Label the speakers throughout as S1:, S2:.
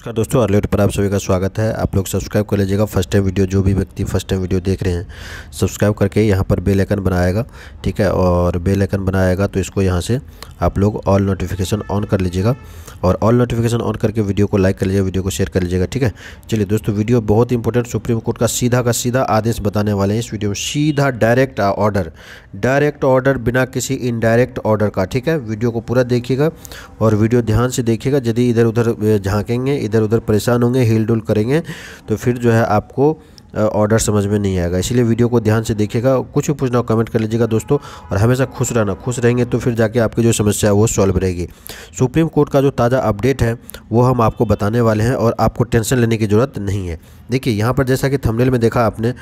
S1: नमस्कार दोस्तों अर्लेट पर आप सभी का स्वागत है आप लोग सब्सक्राइब कर लीजिएगा फर्स्ट टाइम वीडियो जो भी व्यक्ति फर्स्ट टाइम वीडियो देख रहे हैं सब्सक्राइब करके यहाँ पर बेल आइकन बनाएगा ठीक है और बेल आइकन बनाएगा तो इसको यहाँ से आप लोग ऑल नोटिफिकेशन ऑन कर लीजिएगा और ऑल नोटिफिकेशन ऑन करके वीडियो को लाइक कर लीजिएगा वीडियो को शेयर कर लीजिएगा ठीक है चलिए दोस्तों वीडियो बहुत इंपॉर्टेंट सुप्रीम कोर्ट का सीधा का सीधा आदेश बताने वाले हैं इस वीडियो में सीधा डायरेक्ट ऑर्डर डायरेक्ट ऑर्डर बिना किसी इनडायरेक्ट ऑर्डर का ठीक है वीडियो को पूरा देखिएगा और वीडियो ध्यान से देखिएगा यदि इधर उधर झाँकेंगे इधर उधर परेशान होंगे हिल डुल करेंगे तो फिर जो है आपको ऑर्डर समझ में नहीं आएगा इसलिए वीडियो को ध्यान से देखिएगा कुछ भी पूछना हो कमेंट कर लीजिएगा दोस्तों और हमेशा खुश रहना खुश रहेंगे तो फिर जाके आपकी जो समस्या है वो सॉल्व रहेगी सुप्रीम कोर्ट का जो ताज़ा अपडेट है वो हम आपको बताने वाले हैं और आपको टेंशन लेने की ज़रूरत नहीं है देखिए यहाँ पर जैसा कि थंबनेल में देखा आपने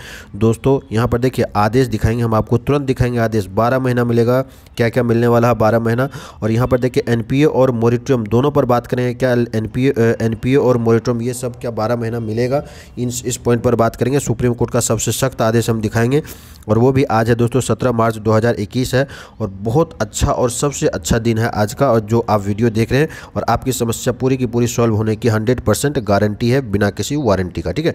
S1: दोस्तों यहाँ पर देखिए आदेश दिखाएंगे हम आपको तुरंत दिखाएंगे आदेश बारह महीना मिलेगा क्या क्या मिलने वाला है बारह महीना और यहाँ पर देखिए एन और मोरिटोरियम दोनों पर बात करेंगे क्या एन पी और मोरिटोरियम ये सब क्या बारह महीना मिलेगा इन इस पॉइंट पर बात करेंगे सुप्रीम कोर्ट का सबसे सख्त आदेश हम दिखाएंगे और वो भी आज है दोस्तों सत्रह मार्च दो है और बहुत अच्छा और सबसे अच्छा दिन है आज का और जो आप वीडियो देख रहे हैं और आपकी समस्या पूरी की पूरी सॉल्व होने की हंड्रेड गारंटी है बिना किसी वारंटी का ठीक है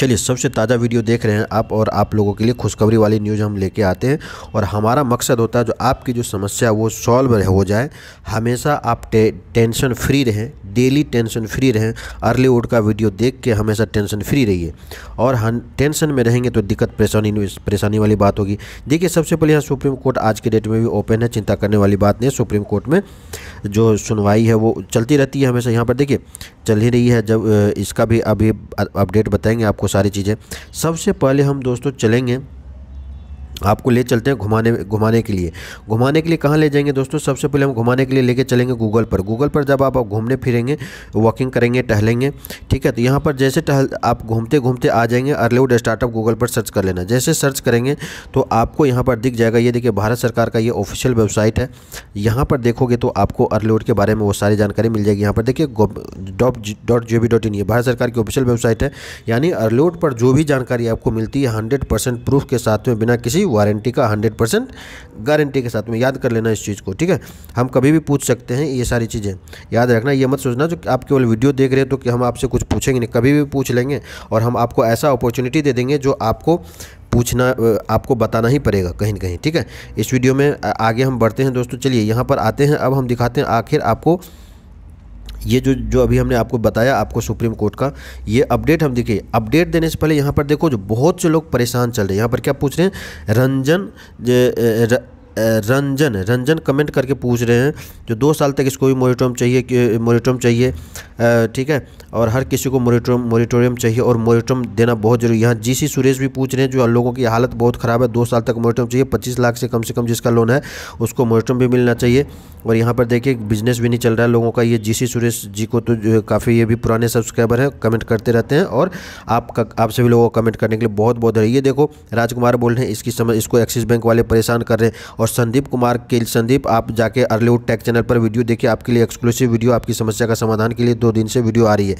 S1: चलिए सबसे ताज़ा वीडियो देख रहे हैं आप और आप लोगों के लिए खुशखबरी वाली न्यूज़ हम लेके आते हैं और हमारा मकसद होता है जो आपकी जो समस्या वो सॉल्व हो जाए हमेशा आप टे, टेंशन फ्री रहें डेली टेंशन फ्री रहें अर्ली वुड का वीडियो देख के हमेशा टेंशन फ्री रहिए और हम टेंशन में रहेंगे तो दिक्कत परेशानी परेशानी वाली बात होगी देखिए सबसे पहले यहाँ सुप्रीम कोर्ट आज के डेट में भी ओपन है चिंता करने वाली बात नहीं सुप्रीम कोर्ट में जो सुनवाई है वो चलती रहती है हमेशा यहाँ पर देखिए चल ही रही है जब इसका भी अभी अपडेट बताएंगे आपको सारी चीज़ें सबसे पहले हम दोस्तों चलेंगे आपको ले चलते हैं घुमाने घुमाने के लिए घुमाने के लिए कहाँ ले जाएंगे दोस्तों सबसे पहले हम घुमाने के लिए लेके चलेंगे गूगल पर गूगल पर जब आप घूमने फिरेंगे वॉकिंग करेंगे टहलेंगे ठीक है तो यहाँ पर जैसे टहल आप घूमते घूमते आ जाएंगे अर्लीवुड स्टार्टअप गूगल पर सर्च कर लेना जैसे सर्च करेंगे तो आपको यहाँ पर दिख जाएगा ये देखिए भारत सरकार का ये ऑफिशियल वेबसाइट है यहाँ पर देखोगे तो आपको अर्लीवुड के बारे में वो सारी जानकारी मिल जाएगी यहाँ पर देखिए dot G B dot in ये भारत सरकार की ऑफिशियल वेबसाइट है यानी अर्लीवुड पर जो भी जानकारी आपको मिलती है हंड्रेड परसेंट प्रूफ के साथ में बिना किसी वारंटी का हंड्रेड परसेंट गारंटी के साथ में याद कर लेना इस चीज़ को ठीक है हम कभी भी पूछ सकते हैं ये सारी चीज़ें याद रखना ये मत सोचना जो आप केवल वीडियो देख रहे हो तो कि हम आपसे कुछ पूछेंगे नहीं कभी भी पूछ लेंगे और हम आपको ऐसा अपॉर्चुनिटी दे देंगे जो आपको पूछना आपको बताना ही पड़ेगा कहीं ना कहीं ठीक है इस वीडियो में आगे हम बढ़ते हैं दोस्तों चलिए यहाँ पर आते हैं अब हम दिखाते हैं आखिर आपको ये जो जो अभी हमने आपको बताया आपको सुप्रीम कोर्ट का ये अपडेट हम देखिए अपडेट देने से पहले यहाँ पर देखो जो बहुत से लोग परेशान चल रहे हैं यहाँ पर क्या पूछ रहे हैं रंजन रंजन रंजन कमेंट करके पूछ रहे हैं जो दो साल तक इसको भी मोरिटोरियम चाहिए मोरिटोरियम चाहिए ठीक है और हर किसी को मोरिटोम मोरिटोरियम चाहिए और मोरिटोरियम देना बहुत जरूरी यहाँ जी सी सुरेश भी पूछ रहे हैं जो लोगों की हालत बहुत ख़राब है दो साल तक मोरिटोम चाहिए पच्चीस लाख से कम से कम जिसका लोन है उसको मोरिटोरियम भी मिलना चाहिए और यहाँ पर देखिए बिजनेस भी नहीं चल रहा है लोगों का ये जी सुरेश जी को तो काफ़ी ये भी पुराने सब्सक्राइबर हैं कमेंट करते रहते हैं और आपका आप सभी लोगों को कमेंट करने के लिए बहुत बहुत ये देखो राजकुमार बोल रहे हैं इसकी समझ इसको एक्सिस बैंक वाले परेशान कर रहे हैं और संदीप कुमार के संदीप आप जाके अर्लीवुड टेक चैनल पर वीडियो देखिए आपके लिए एक्सक्लूसिव वीडियो आपकी समस्या का समाधान के लिए दो दिन से वीडियो आ रही है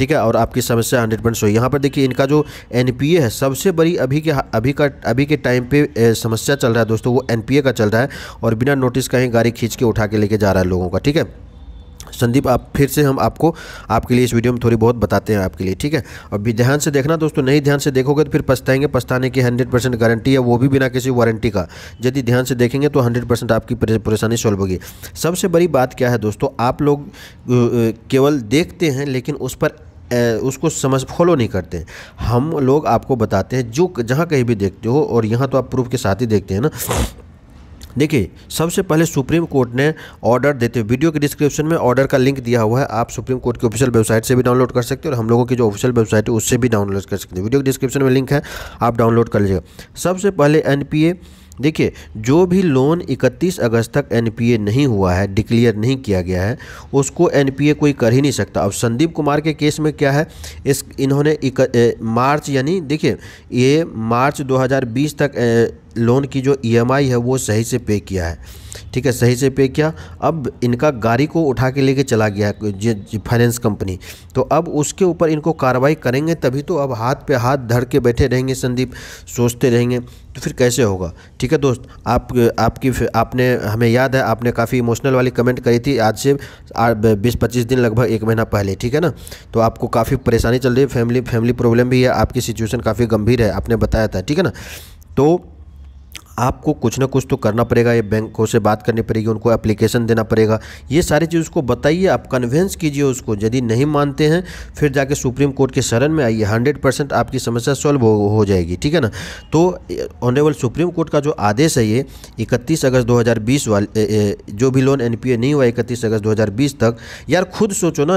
S1: ठीक है और आपकी समस्या हंड्रेड परसेंट सही यहाँ पर देखिए इनका जो एन है सबसे बड़ी अभी के अभी का अभी के टाइम पे समस्या चल रहा है दोस्तों वो एन का चल रहा है और बिना नोटिस का ही गाड़ी खींच के उठा के लेके जा रहा है लोगों का ठीक है संदीप आप फिर से हम आपको आपके लिए इस वीडियो में थोड़ी बहुत बताते हैं आपके लिए ठीक है और भी ध्यान से देखना दोस्तों नहीं ध्यान से देखोगे तो फिर पछताएंगे पछताने की हंड्रेड परसेंट गारंटी है वो भी बिना किसी वारंटी का यदि ध्यान से देखेंगे तो हंड्रेड परसेंट आपकी परेशानी सॉल्व होगी सबसे बड़ी बात क्या है दोस्तों आप लोग केवल देखते हैं लेकिन उस पर उसको समझ फॉलो नहीं करते हम लोग आपको बताते हैं जो जहाँ कहीं भी देखते हो और यहाँ तो आप प्रूफ के साथ ही देखते हैं ना देखिए सबसे पहले सुप्रीम कोर्ट ने ऑर्डर देते हुए वीडियो के डिस्क्रिप्शन में ऑर्डर का लिंक दिया हुआ है आप सुप्रीम कोर्ट की ऑफिशियल वेबसाइट से भी डाउनलोड कर सकते हैं और हम लोगों की जो ऑफिशियल वेबसाइट है उससे भी डाउनलोड कर सकते हैं वीडियो के डिस्क्रिप्शन में लिंक है आप डाउनलोड कर लीजिएगा सबसे पहले एन देखिए जो भी लोन 31 अगस्त तक एनपीए नहीं हुआ है डिक्लेयर नहीं किया गया है उसको एनपीए कोई कर ही नहीं सकता अब संदीप कुमार के केस में क्या है इस इन्होंने मार्च यानी देखिए ये मार्च 2020 तक ए, लोन की जो ईएमआई e है वो सही से पे किया है ठीक है सही से पे किया अब इनका गाड़ी को उठा के लेके चला गया है फाइनेंस कंपनी तो अब उसके ऊपर इनको कार्रवाई करेंगे तभी तो अब हाथ पे हाथ धर के बैठे रहेंगे संदीप सोचते रहेंगे तो फिर कैसे होगा ठीक है दोस्त आप आपकी आपने हमें याद है आपने काफ़ी इमोशनल वाली कमेंट करी थी आज से बीस पच्चीस दिन लगभग एक महीना पहले ठीक है ना तो आपको काफ़ी परेशानी चल रही है फैमिली फैमिली प्रॉब्लम भी है आपकी सिचुएशन काफ़ी गंभीर है आपने बताया था ठीक है ना तो आपको कुछ ना कुछ तो करना पड़ेगा ये बैंकों से बात करनी पड़ेगी उनको एप्लीकेशन देना पड़ेगा ये सारी चीज़ उसको बताइए आप कन्वेंस कीजिए उसको यदि नहीं मानते हैं फिर जाके सुप्रीम कोर्ट के शरण में आइए हंड्रेड परसेंट आपकी समस्या सॉल्व हो, हो जाएगी ठीक है ना तो ऑनरेबल सुप्रीम कोर्ट का जो आदेश है ये इकतीस अगस्त दो हज़ार बीस वाले जो भी लोन एन नहीं हुआ इकतीस अगस्त दो हज़ार बीस तक यार खुद सोचो ना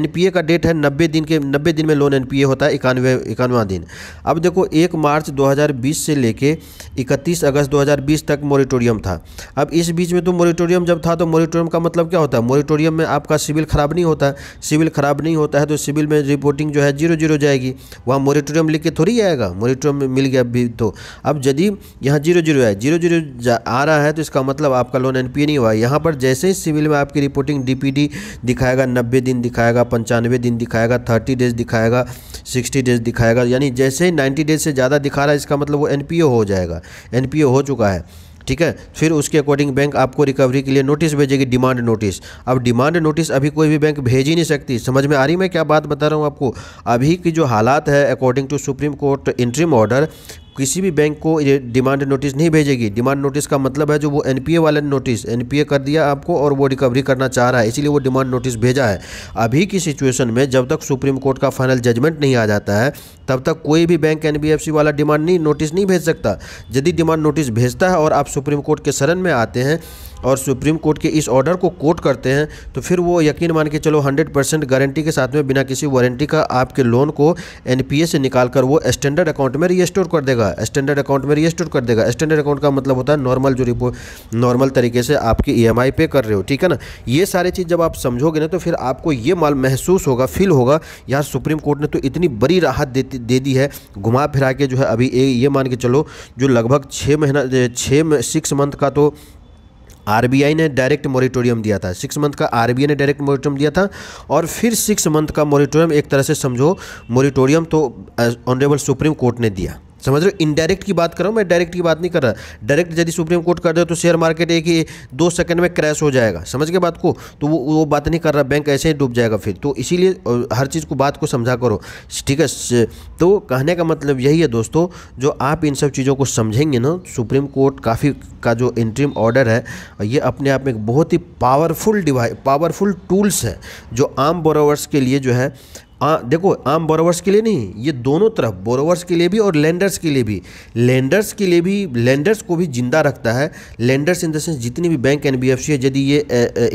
S1: एन का डेट है नब्बे दिन के नब्बे दिन में लोन एन होता है इक्यानवे इक्यानवा दिन अब देखो एक मार्च दो से लेके इकतीस 30 अगस्त 2020 तक मॉरिटोरियम था अब इस बीच में तो मॉरिटोरियम जब था तो मॉरिटोरियम का मतलब क्या होता है मॉरिटोरियम में आपका सिविल ख़राब नहीं होता सिविल ख़राब नहीं होता है तो सिविल में रिपोर्टिंग जो है जीरो जीरो जाएगी वहाँ मॉरिटोरियम लिख के थोड़ी आएगा में मिल गया अभी तो अब यदि यहाँ जीरो जीरो है जीरो जीरो आ रहा है तो इसका मतलब आपका लोन एन नहीं हुआ यहाँ पर जैसे ही सिविल में आपकी रिपोर्टिंग डी दिखाएगा नब्बे दिन दिखाएगा पंचानवे दिन दिखाएगा थर्टी डेज दिखाएगा 60 डेज दिखाएगा यानी जैसे ही 90 डेज से ज़्यादा दिखा रहा है इसका मतलब वो एन हो जाएगा एन हो चुका है ठीक है फिर उसके अकॉर्डिंग बैंक आपको रिकवरी के लिए नोटिस भेजेगी डिमांड नोटिस अब डिमांड नोटिस अभी कोई भी बैंक भेज ही नहीं सकती समझ में आ रही मैं क्या बात बता रहा हूँ आपको अभी की जो हालात है according to supreme court interim order किसी भी बैंक को डिमांड नोटिस नहीं भेजेगी डिमांड नोटिस का मतलब है जो वो एनपीए वाले नोटिस एनपीए कर दिया आपको और वो रिकवरी करना चाह रहा है इसीलिए वो डिमांड नोटिस भेजा है अभी की सिचुएशन में जब तक सुप्रीम कोर्ट का फाइनल जजमेंट नहीं आ जाता है तब तक कोई भी बैंक एन वाला डिमांड नहीं नोटिस नहीं भेज सकता यदि डिमांड नोटिस भेजता है और आप सुप्रीम कोर्ट के शरण में आते हैं और सुप्रीम कोर्ट के इस ऑर्डर को कोर्ट करते हैं तो फिर वो यकीन मान के चलो हंड्रेड परसेंट गारंटी के साथ में बिना किसी वारंटी का आपके लोन को एन से निकाल कर वो स्टैंडर्ड अकाउंट में रीस्टोर कर देगा स्टैंडर्ड अकाउंट में रीस्टोर कर देगा स्टैंडर्ड अकाउंट का मतलब होता है नॉर्मल जो रिपो नॉर्मल तरीके से आपकी ई e पे कर रहे हो ठीक है ना ये सारी चीज़ जब आप समझोगे ना तो फिर आपको ये माल महसूस होगा फील होगा यार सुप्रीम कोर्ट ने तो इतनी बड़ी राहत दे दी है घुमा फिरा के जो है अभी ये मान के चलो जो लगभग छः महीना छः सिक्स मंथ का तो आरबीआई ने डायरेक्ट मॉरिटोरियम दिया था सिक्स मंथ का आरबीआई ने डायरेक्ट मॉरिटोरियम दिया था और फिर सिक्स मंथ का मॉरिटोरियम एक तरह से समझो मॉरिटोरियम तो ऑनरेबल सुप्रीम कोर्ट ने दिया समझ रहे हो इनडायरेक्ट की बात कर रहा हूँ मैं डायरेक्ट की बात नहीं कर रहा डायरेक्ट यदि सुप्रीम कोर्ट कर दे तो शेयर मार्केट एक ही दो सेकंड में क्रैश हो जाएगा समझ के बात को तो वो वो बात नहीं कर रहा बैंक ऐसे ही डूब जाएगा फिर तो इसीलिए हर चीज़ को बात को समझा करो ठीक है तो कहने का मतलब यही है दोस्तों जो आप इन सब चीज़ों को समझेंगे ना सुप्रीम कोर्ट काफ़ी का जो इंट्रीम ऑर्डर है ये अपने आप में एक बहुत ही पावरफुल डिवाइस पावरफुल टूल्स है जो आम बोरोवर्स के लिए जो है आ, देखो आम बोरोवर्स के लिए नहीं ये दोनों तरफ बोरोवर्स के लिए भी और लैंडर्स के लिए भी लैंडर्स के लिए भी लैंडर्स को भी जिंदा रखता है लैंडर्स इन देंस जितनी भी bank N B F C है यदि ये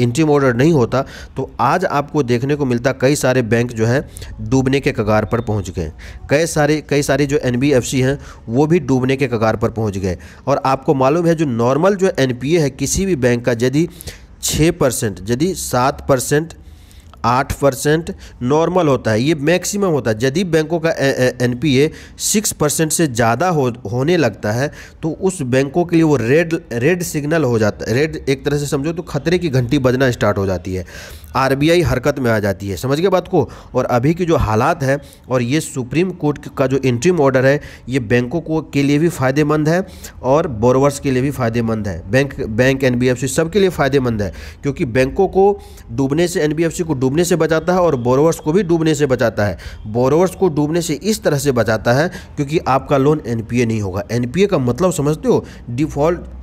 S1: इंट्रीम ऑर्डर नहीं होता तो आज आपको देखने को मिलता कई सारे बैंक जो है डूबने के कगार पर पहुँच गए कई सारे कई सारे जो एन बी एफ सी हैं वो भी डूबने के कगार पर पहुँच गए और आपको मालूम है जो नॉर्मल जो एन पी ए है किसी भी बैंक का यदि छः परसेंट यदि सात परसेंट आठ परसेंट नॉर्मल होता है ये मैक्सिमम होता है यदि बैंकों का N P A six percent से ज़्यादा हो होने लगता है तो उस बैंकों के लिए वो रेड रेड सिग्नल हो जाता है रेड एक तरह से समझो तो खतरे की घंटी बजना स्टार्ट हो जाती है आरबीआई हरकत में आ जाती है समझ गए बात को और अभी की जो हालात है और ये सुप्रीम कोर्ट का जो इंट्रीम ऑर्डर है ये बैंकों को के लिए भी फ़ायदेमंद है और बोरवर्स के लिए भी फ़ायदेमंद है बैंक बैंक एन बी सबके लिए फ़ायदेमंद है क्योंकि बैंकों को डूबने से एन को डूबने से बचाता है और बोरोवर्स को भी डूबने से बचाता है बोरोवर्स को डूबने से इस तरह से बचाता है क्योंकि आपका लोन एन नहीं होगा एन का मतलब समझते हो डिफ़ॉल्ट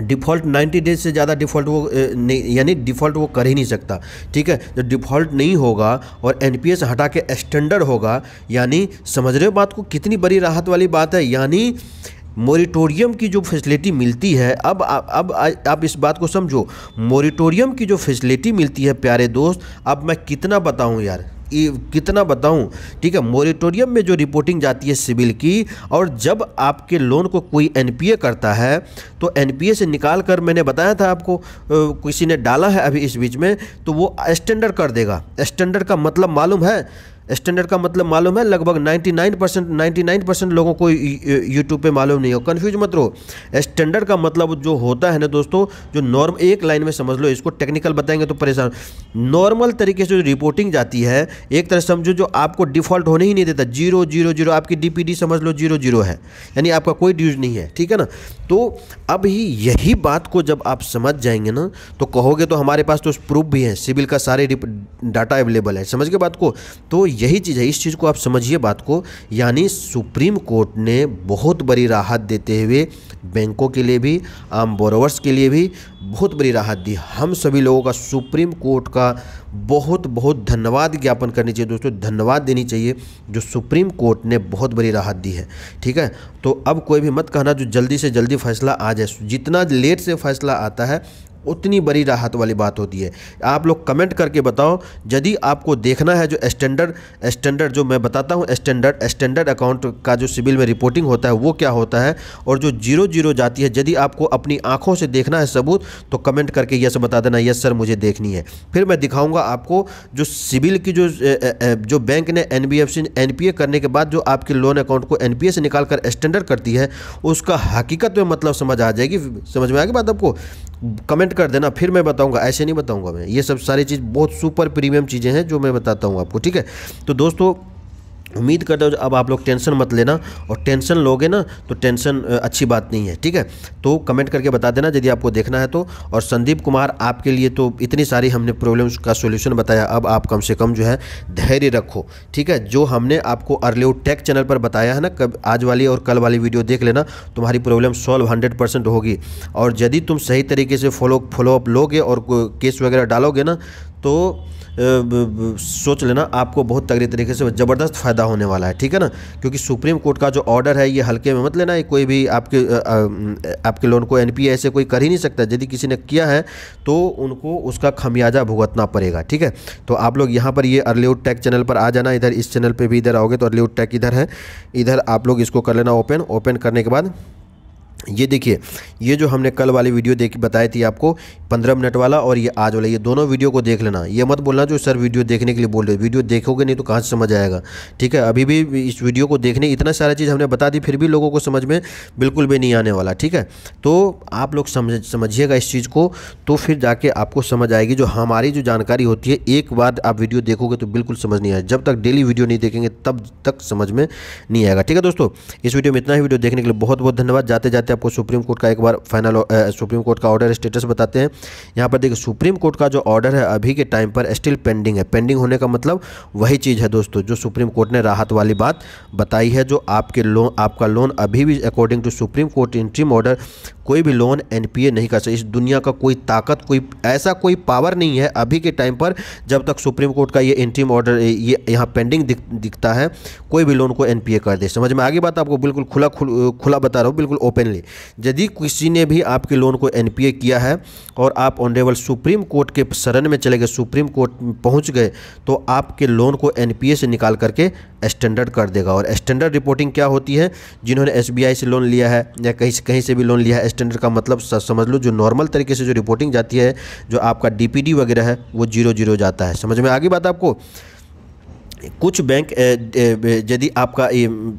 S1: डिफ़ॉल्ट 90 डेज से ज़्यादा डिफ़ॉल्ट वो यानी डिफ़ॉल्ट वो कर ही नहीं सकता ठीक है जो डिफ़ॉल्ट नहीं होगा और एन हटा के स्टैंडर्ड होगा यानी समझ रहे हो बात को कितनी बड़ी राहत वाली बात है यानी मोरिटोरियम की जो फैसिलिटी मिलती है अब अब आप इस बात को समझो मोरिटोरियम की जो फैसिलिटी मिलती है प्यारे दोस्त अब मैं कितना बताऊँ यार कितना बताऊं ठीक है मोरिटोरियम में जो रिपोर्टिंग जाती है सिविल की और जब आपके लोन को कोई एनपीए करता है तो एनपीए से निकाल कर मैंने बताया था आपको किसी ने डाला है अभी इस बीच में तो वो स्टैंडर्ड कर देगा स्टैंडर्ड का मतलब मालूम है स्टैंडर्ड का मतलब मालूम है लगभग 99 परसेंट नाइन्टी परसेंट लोगों को यूट्यूब पे मालूम नहीं हो कन्फ्यूज मत रहो स्टैंडर्ड का मतलब जो होता है ना दोस्तों जो नॉर्म एक लाइन में समझ लो इसको टेक्निकल बताएंगे तो परेशान नॉर्मल तरीके से जो रिपोर्टिंग जाती है एक तरह समझो जो आपको डिफॉल्ट होने ही नहीं देता जीरो जीरो जीरो आपकी डी समझ लो जीरो जीरो है यानी आपका कोई ड्यूज नहीं है ठीक है ना तो अब ही यही बात को जब आप समझ जाएंगे ना तो कहोगे तो हमारे पास तो प्रूफ भी है सिविल का सारे डाटा अवेलेबल है समझ के बात को तो यही चीज़ है इस चीज़ को आप समझिए बात को यानी सुप्रीम कोर्ट ने बहुत बड़ी राहत देते हुए बैंकों के लिए भी आम बोरोवर्स के लिए भी बहुत बड़ी राहत दी हम सभी लोगों का सुप्रीम कोर्ट का बहुत बहुत धन्यवाद ज्ञापन करनी चाहिए दोस्तों धन्यवाद देनी चाहिए जो सुप्रीम कोर्ट ने बहुत बड़ी राहत दी है ठीक है तो अब कोई भी मत कहना जो जल्दी से जल्दी फैसला आ जाए जितना लेट से फैसला आता है उतनी बड़ी राहत वाली बात होती है आप लोग कमेंट करके बताओ यदि आपको देखना है जो स्टैंडर्ड स्टैंडर्ड जो मैं बताता हूँ स्टैंडर्ड स्टैंडर्ड अकाउंट का जो सिविल में रिपोर्टिंग होता है वो क्या होता है और जो जीरो जीरो जाती है यदि आपको अपनी आँखों से देखना है सबूत तो कमेंट करके यस बता देना यस सर मुझे देखनी है फिर मैं दिखाऊंगा आपको जो सिविल की जो जो बैंक ने एन बी एफ सी ए करने के बाद जो आपके लोन अकाउंट को ए से निकाल कर स्टैंडर्ड करती है उसका हकीकत में मतलब समझ आ जाएगी समझ में आएगी बात आपको कमेंट कर देना फिर मैं बताऊंगा ऐसे नहीं बताऊंगा मैं ये सब सारी चीज़ बहुत सुपर प्रीमियम चीज़ें हैं जो मैं बताता हूँ आपको ठीक है तो दोस्तों उम्मीद करता हूँ अब आप लोग टेंशन मत लेना और टेंशन लोगे ना तो टेंशन अच्छी बात नहीं है ठीक है तो कमेंट करके बता देना यदि आपको देखना है तो और संदीप कुमार आपके लिए तो इतनी सारी हमने प्रॉब्लम्स का सोल्यूशन बताया अब आप कम से कम जो है धैर्य रखो ठीक है जो हमने आपको अर्ली टेक चैनल पर बताया है ना कब आज वाली और कल वाली वीडियो देख लेना तुम्हारी प्रॉब्लम सॉल्व हंड्रेड परसेंट होगी और यदि तुम सही तरीके से फॉलो फॉलोअप लोगे और केस वगैरह डालोगे ना तो सोच लेना आपको बहुत तगड़ी तरीके से ज़बरदस्त फ़ायदा होने वाला है ठीक है ना क्योंकि सुप्रीम कोर्ट का जो ऑर्डर है ये हल्के में मत लेना है कोई भी आपके आपके लोन को एन ऐसे कोई कर ही नहीं सकता यदि किसी ने किया है तो उनको उसका खमियाजा भुगतना पड़ेगा ठीक है तो आप लोग यहाँ पर ये अर्लीवुड टैक चैनल पर आ जाना इधर इस चैनल पर भी इधर आओगे तो अर्लीवुड टैक इधर है इधर आप लोग इसको कर लेना ओपन ओपन करने के बाद ये देखिए ये जो हमने कल वाली वीडियो देख बताई थी आपको पंद्रह मिनट वाला और ये आज वाला ये दोनों वीडियो को देख लेना ये मत बोलना जो सर वीडियो देखने के लिए बोल रहे हो वीडियो देखोगे नहीं तो कहाँ से समझ आएगा ठीक है अभी भी इस वीडियो को देखने इतना सारा चीज़ हमने बता दी फिर भी लोगों को समझ में बिल्कुल भी नहीं आने वाला ठीक है तो आप लोग समझ समझिएगा इस चीज़ को तो फिर जाके आपको समझ आएगी जो हमारी जो जानकारी होती है एक बार आप वीडियो देखोगे तो बिल्कुल समझ नहीं आए जब तक डेली वीडियो नहीं देखेंगे तब तक समझ में नहीं आएगा ठीक है दोस्तों इस वीडियो में इतना ही वीडियो देखने के लिए बहुत बहुत धन्यवाद जाते जाते जाते हैं आपको सुप्रीम कोर्ट का एक बार फाइनल सुप्रीम कोर्ट का ऑर्डर स्टेटस बताते हैं यहाँ पर देखिए सुप्रीम कोर्ट का जो ऑर्डर है अभी के टाइम पर स्टिल पेंडिंग है पेंडिंग होने का मतलब वही चीज़ है दोस्तों जो सुप्रीम कोर्ट ने राहत वाली बात बताई है जो आपके लोन आपका लोन अभी भी according to supreme court interim order कोई भी लोन एनपीए नहीं कर सकता इस दुनिया का कोई ताकत कोई ऐसा कोई पावर नहीं है अभी के टाइम पर जब तक सुप्रीम कोर्ट का ये इंटीम ऑर्डर ये यहाँ पेंडिंग दिख, दिखता है कोई भी लोन को एनपीए कर दे समझ में आगे बात आपको बिल्कुल खुला खुल, खुला बता रहा हूँ बिल्कुल ओपनली यदि किसी ने भी आपके लोन को एन किया है और आप ऑनरेबल सुप्रीम कोर्ट के शरण में चले गए सुप्रीम कोर्ट पहुँच गए तो आपके लोन को एन से निकाल करके स्टैंडर्ड कर देगा और स्टैंडर्ड रिपोर्टिंग क्या होती है जिन्होंने एस से लोन लिया है या कहीं से कहीं से भी लोन लिया है स्टैंडर्ड का मतलब समझ लो जो नॉर्मल तरीके से जो रिपोर्टिंग जाती है जो आपका डी वगैरह है वो जीरो जीरो जाता है समझ में आगे बात आपको कुछ बैंक यदि आपका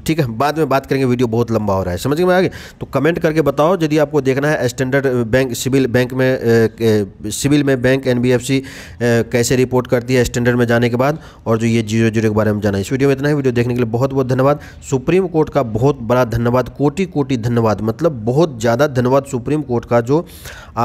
S1: ठीक है बाद में बात करेंगे वीडियो बहुत लंबा हो रहा है समझ में आ तो कमेंट करके बताओ यदि आपको देखना है स्टैंडर्ड बैंक सिविल बैंक में सिविल में बैंक एनबीएफसी कैसे रिपोर्ट करती है स्टैंडर्ड में जाने के बाद और जो ये जीरो जीरो के बारे में जाना है इस वीडियो में इतना ही वीडियो देखने के लिए बहुत बहुत धन्यवाद सुप्रीम कोर्ट का बहुत बड़ा धन्यवाद कोटि कोटि धन्यवाद मतलब बहुत ज़्यादा धन्यवाद सुप्रीम कोर्ट का जो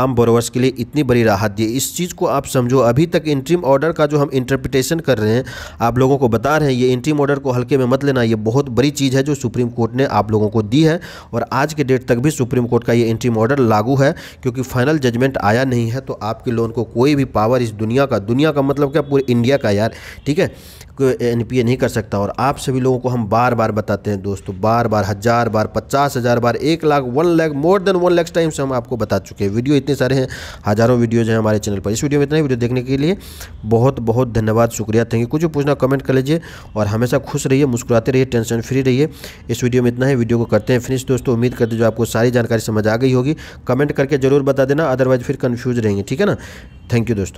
S1: आम बोरोवर्स के लिए इतनी बड़ी राहत दी इस चीज़ को आप समझो अभी तक इंट्रीम ऑर्डर का जो हम इंटरप्रिटेशन कर रहे हैं आप लोगों को बता रहे हैं ये इंट्रीम ऑर्डर को हल्के में मत लेना ये बहुत बड़ी चीज़ है जो सुप्रीम कोर्ट ने आप लोगों को दी है और आज के डेट तक भी सुप्रीम कोर्ट का ये इंट्रीम ऑर्डर लागू है क्योंकि फाइनल जजमेंट आया नहीं है तो आपके लोन को कोई भी पावर इस दुनिया का दुनिया का मतलब क्या पूरे इंडिया का यार ठीक है एन पी ए नहीं कर सकता और आप सभी लोगों को हम बार बार बताते हैं दोस्तों बार बार हज़ार बार पचास हज़ार बार एक lakh one lakh more than one lakh times हम आपको बता चुके हैं वीडियो इतने सारे हैं हज़ारों वीडियोज़ हैं हमारे चैनल पर इस वीडियो में इतना ही वीडियो देखने के लिए बहुत बहुत धन्यवाद शुक्रिया थैंक यू कुछ पूछना कमेंट कर कर लीजिए और हमेशा खुश रहिए मुस्कुराते रहिए टेंशन फ्री रहिए इस वीडियो में इतना ही वीडियो को करते हैं फिनिश दोस्तों उम्मीद करते जो आपको सारी जानकारी समझ आ गई होगी कमेंट करके जरूर बता देना अदरवाइज फिर कन्फ्यूज रहेंगे ठीक है ना थैंक यू दोस्तों